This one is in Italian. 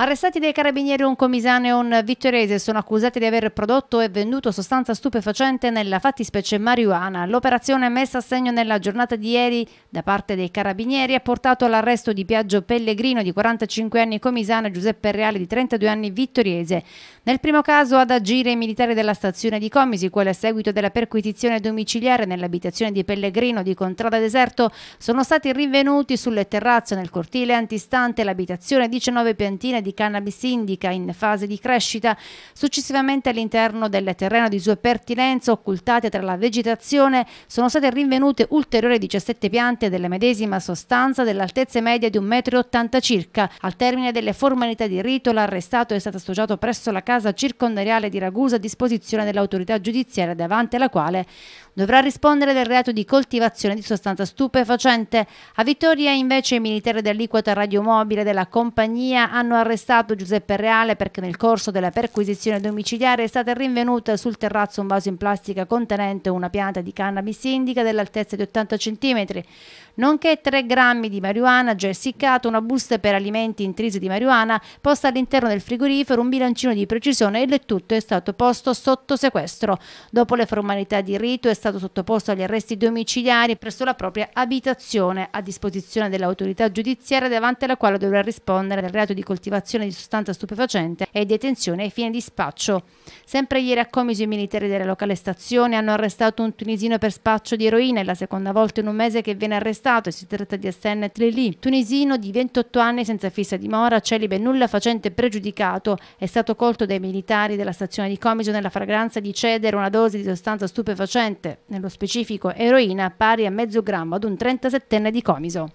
Arrestati dai carabinieri un comisano e un vittorese sono accusati di aver prodotto e venduto sostanza stupefacente nella fattispecie marijuana. L'operazione messa a segno nella giornata di ieri da parte dei carabinieri ha portato all'arresto di Piaggio Pellegrino di 45 anni comisano e Giuseppe Reale di 32 anni vittoriese. Nel primo caso ad agire i militari della stazione di Comisi, quella a seguito della perquisizione domiciliare nell'abitazione di Pellegrino di Contrada Deserto, sono stati rinvenuti sulle terrazze nel cortile antistante l'abitazione 19 piantine di di cannabis indica in fase di crescita, successivamente all'interno del terreno di sua pertinenza, occultate tra la vegetazione sono state rinvenute ulteriori 17 piante della medesima sostanza dell'altezza media di 1,80 m circa. Al termine delle formalità di rito l'arrestato è stato associato presso la casa circondariale di Ragusa a disposizione dell'autorità giudiziaria davanti alla quale dovrà rispondere del reato di coltivazione di sostanza stupefacente. A Vittoria invece i militari dell'aliquota radiomobile della compagnia hanno arrestato arrestato Giuseppe Reale perché nel corso della perquisizione domiciliare è stata rinvenuta sul terrazzo un vaso in plastica contenente una pianta di cannabis indica dell'altezza di 80 cm, nonché 3 grammi di marijuana già essiccato, una busta per alimenti intrisi di marijuana posta all'interno del frigorifero, un bilancino di precisione e il tutto è stato posto sotto sequestro. Dopo le formalità di rito è stato sottoposto agli arresti domiciliari presso la propria abitazione a disposizione dell'autorità giudiziaria davanti alla quale dovrà rispondere del reato di coltivazione somministrazione di sostanza stupefacente e detenzione ai fine di spaccio. Sempre ieri a Comiso i militari della locale stazione hanno arrestato un tunisino per spaccio di eroina, è la seconda volta in un mese che viene arrestato e si tratta di Asten Tleli, tunisino di 28 anni senza fissa dimora, celibe nulla facente pregiudicato, è stato colto dai militari della stazione di Comiso nella fragranza di cedere una dose di sostanza stupefacente, nello specifico eroina pari a mezzo grammo ad un 37enne di Comiso.